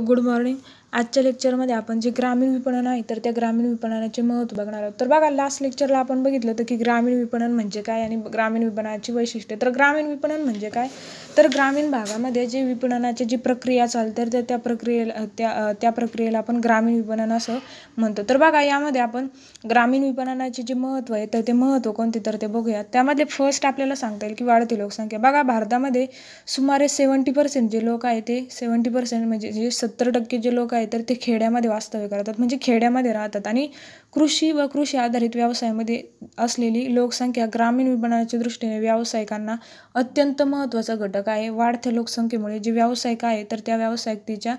good morning आजच्या लेक्चरमध्ये आपण जे ग्रामीण विपणन आहे तर त्या ग्रामीण विपणनाचे महत्त्व बघणार आहोत तर बघा लास्ट लेक्चरला आपण बघितलं होतं की ग्रामीण विपणन म्हणजे काय आणि ग्रामीण विपणनाची वैशिष्ट्ये तर ग्रामीण विपणन म्हणजे काय तर ग्रामीण भागामध्ये जे विपणनाची जी प्रक्रिया चालते तर त्या प्रक्रियेला त्या त्या प्रक्रियेला आपण ग्रामीण विपणन असं म्हणतो तर बघा यामध्ये आपण ग्रामीण विपणनाचे जे महत्त्व आहे तर ते महत्त्व कोणते तर ते बघूया त्यामध्ये फर्स्ट आपल्याला सांगता येईल की वाढती लोकसंख्या बघा भारतामध्ये सुमारे सेवन्टी पर्सेंट जे लोक आहे ते सेवन्टी पर्सेंट म्हणजे जे सत्तर टक्के जे लोक आहे आहे तर ते खेड्यामध्ये वास्तव्य करतात म्हणजे खेड्यामध्ये राहतात आणि कृषी व कृषी आधारित व्यवसायामध्ये असलेली लोकसंख्या ग्रामीण विपणनाच्या दृष्टीने व्यावसायिकांना अत्यंत महत्त्वाचा घटक आहे वाढत्या लोकसंख्येमुळे जे व्यावसायिक आहे तर त्या व्यावसायिकतेच्या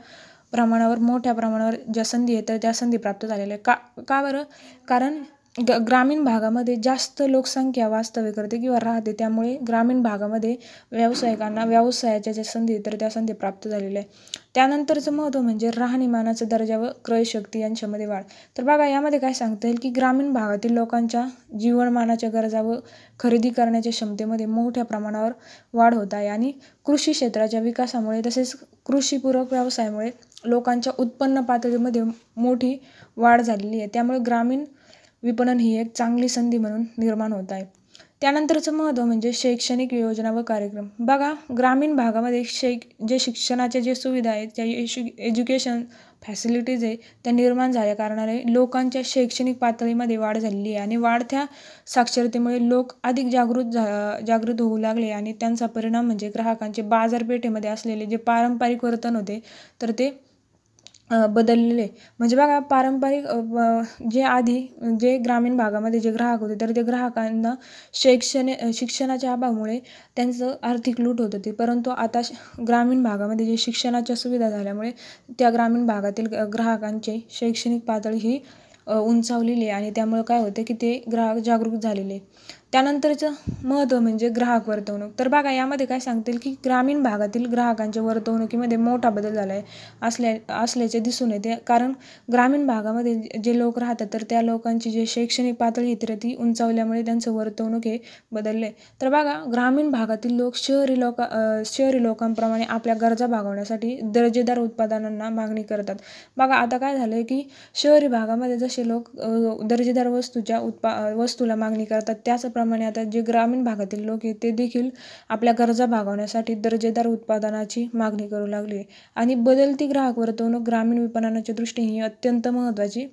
प्रमाणावर मोठ्या प्रमाणावर ज्या संधी आहेत तर त्या संधी प्राप्त झालेल्या का का बरं कारण ग ग्रामीण भागामध्ये जास्त लोकसंख्या वास्तव्य करते किंवा राहते त्यामुळे ग्रामीण भागामध्ये व्यावसायिकांना व्यवसायाच्या ज्या संधी तर त्या संधी प्राप्त झालेल्या आहे त्यानंतरचं महत्त्व म्हणजे राहणीमानाचा दर्जा व क्रयशक्ती यांच्यामध्ये वाढ तर बघा यामध्ये काय सांगता येईल की ग्रामीण भागातील लोकांच्या जीवनमानाच्या गरजा व खरेदी करण्याच्या क्षमतेमध्ये मोठ्या प्रमाणावर वाढ होत आहे आणि कृषी क्षेत्राच्या विकासामुळे तसेच कृषीपूरक व्यवसायामुळे लोकांच्या उत्पन्न पातळीमध्ये मोठी वाढ झालेली आहे त्यामुळे ग्रामीण विपणन ही एक चांगली संधी म्हणून निर्माण होत आहे त्यानंतरचं महत्त्व म्हणजे शैक्षणिक योजना व कार्यक्रम बघा ग्रामीण भागामध्ये शै जे शिक्षणाच्या जे सुविधा आहेत ज्या एज्युकेशन फॅसिलिटीज आहे त्या निर्माण झाल्या कारणाने लोकांच्या शैक्षणिक पातळीमध्ये वाढ झालेली आहे आणि वाढत्या साक्षरतेमुळे लोक अधिक जागृत झा जागृत होऊ लागले आणि त्यांचा परिणाम म्हणजे ग्राहकांचे बाजारपेठेमध्ये असलेले जे पारंपरिक वर्तन होते तर ते बदललेले म्हणजे बघा पारंपरिक जे आधी जे ग्रामीण भागामध्ये जे ग्राहक होते तर ते ग्राहकांना शैक्षणे शिक्षणाच्या अभावामुळे त्यांचं आर्थिक लूट होत होती परंतु आता ग्रामीण भागामध्ये जे शिक्षणाच्या सुविधा झाल्यामुळे त्या ग्रामीण भागातील ग्राहकांचे शैक्षणिक पातळी ही उंचावलेली आहे आणि त्यामुळे काय होते की ते ग्राहक जागरूक झालेले त्यानंतरचं महत्त्व म्हणजे ग्राहक वर्तवणूक तर बघा यामध्ये काय सांगतील की ग्रामीण भागातील ग्राहकांच्या वर्तवणुकीमध्ये मोठा बदल झाला आहे असल्या असल्याचे दिसून येते कारण ग्रामीण भागामध्ये जे लोक राहतात तर त्या लोकांची जे शैक्षणिक पातळी तर ती उंचावल्यामुळे त्यांचं वर्तवणूक हे बदलले तर बघा ग्रामीण भागातील लोक शहरी लोक शहरी लोकांप्रमाणे आपल्या गरजा भागवण्यासाठी दर्जेदार उत्पादनांना मागणी करतात बघा आता काय झालं आहे की शहरी भागामध्ये जसे लोक दर्जेदार वस्तूच्या उत्पा वस्तूला मागणी करतात त्याच त्याचप्रमाणे आता जे ग्रामीण भागातील लोक आहेत ते देखील आपल्या गरजा भागवण्यासाठी दर्जेदार उत्पादनाची मागणी करू लागले आणि बदलती ग्राहक वर्तवणूक ग्रामीण विपणनाच्या दृष्टीने अत्यंत महत्त्वाची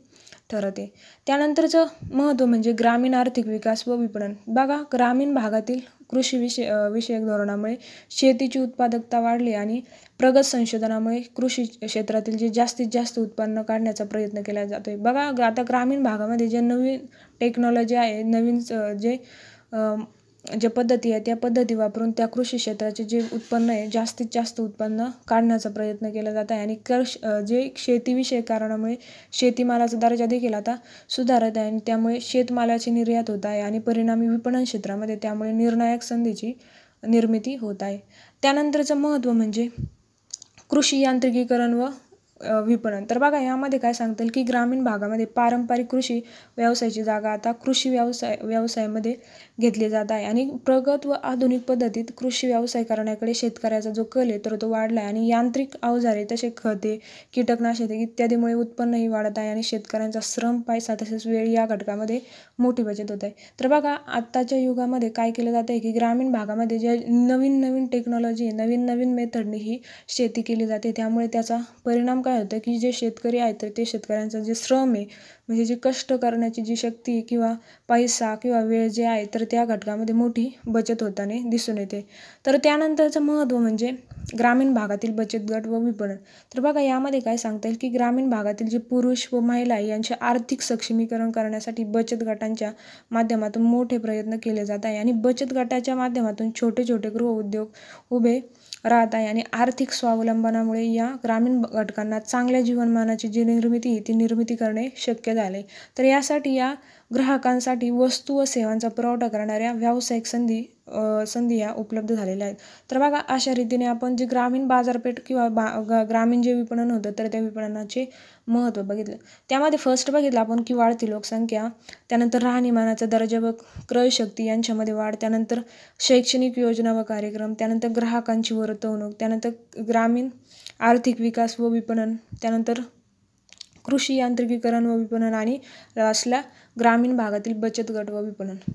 ठरते त्यानंतरचं महत्त्व म्हणजे ग्रामीण आर्थिक विकास व विपणन बघा ग्रामीण भागातील कृषी विषय विषयक धोरणामुळे शेतीची उत्पादकता वाढली आणि प्रगत संशोधनामुळे कृषी क्षेत्रातील जे जास्तीत जास्त उत्पन्न काढण्याचा प्रयत्न केला जातो आहे बघा आता ग्रामीण भागामध्ये जे नवीन टेक्नॉलॉजी आहे नवीन जे ज्या पद्धती आहे त्या पद्धती वापरून त्या कृषी क्षेत्राचे जे उत्पन्न आहे जास्तीत जास्त उत्पन्न काढण्याचा प्रयत्न केला जात आहे आणि कश जे शेतीविषयक कारणामुळे शेतीमालाचा दर्जा देखील आता सुधारत आहे आणि त्यामुळे शेतमालाची निर्यात होत आहे आणि परिणामी विपणन क्षेत्रामध्ये त्यामुळे निर्णायक संधीची निर्मिती होत आहे त्यानंतरचं महत्त्व म्हणजे कृषी यांत्रिकीकरण व विपणन तर बघा यामध्ये काय सांगतील की ग्रामीण भागामध्ये पारंपरिक कृषी व्यवसायाची जागा आता कृषी व्यवसाय व्यवसायामध्ये घेतली जात आहे आणि प्रगत व आधुनिक पद्धतीत कृषी व्यवसाय करण्याकडे शेतकऱ्याचा जो कल आहे तर तो वाढला आहे आणि यांत्रिक अवजारे तसे खते कीटकनाशके इत्यादीमुळे उत्पन्नही वाढत आहे आणि शेतकऱ्यांचा श्रम पैसा तसेच वेळ या घटकामध्ये मोठी बचत होत आहे तर बघा आत्ताच्या युगामध्ये काय केलं जात आहे की ग्रामीण भागामध्ये जे नवीन नवीन टेक्नॉलॉजी नवीन नवीन मेथडने ही शेती केली जाते त्यामुळे त्याचा परिणाम काय होतं की जे शेतकरी आहेत तर ते शेतकऱ्यांचा जे श्रम आहे म्हणजे जे कष्ट करण्याची जी शक्ती किंवा पैसा किंवा वेळ जे आहे तर त्या घटकामध्ये मोठी बचत होताना दिसून येते तर त्यानंतरचं महत्त्व म्हणजे ग्रामीण भागातील बचत गट व विपणन तर बघा यामध्ये काय सांगता येईल की ग्रामीण भागातील जे पुरुष व महिला यांचे आर्थिक सक्षमीकरण करण्यासाठी बचत गटांच्या माध्यमातून मोठे प्रयत्न केले जात आहे आणि बचत गटाच्या माध्यमातून छोटे छोटे गृह उद्योग उभे राहत आहे आणि आर्थिक स्वावलंबनामुळे या ग्रामीण घटकांना चांगल्या जीवनमानाची जी निर्मिती ती निर्मिती करणे शक्य झाले तर यासाठी या ग्राहकांसाठी वस्तू व सेवांचा पुरवठा करणाऱ्या व्यावसायिक संधी संधी ह्या उपलब्ध झालेल्या आहेत तर बघा अशा रीतीने आपण जे ग्रामीण बाजारपेठ किंवा बा ग्रामीण जे विपणन होतं तर त्या विपणनाचे महत्त्व बघितलं त्यामध्ये फर्स्ट बघितलं आपण की वाढती लोकसंख्या त्यानंतर राहणीमानाचा दर्जा व क्रयशक्ती यांच्यामध्ये वाढ त्यानंतर शैक्षणिक योजना व कार्यक्रम त्यानंतर ग्राहकांची वर्तवणूक त्यानंतर ग्रामीण आर्थिक विकास व विपणन त्यानंतर कृषी यांत्रिकीकरण व विपणन आणि लास्टला ग्रामीण भागातील बचत गट व विपणन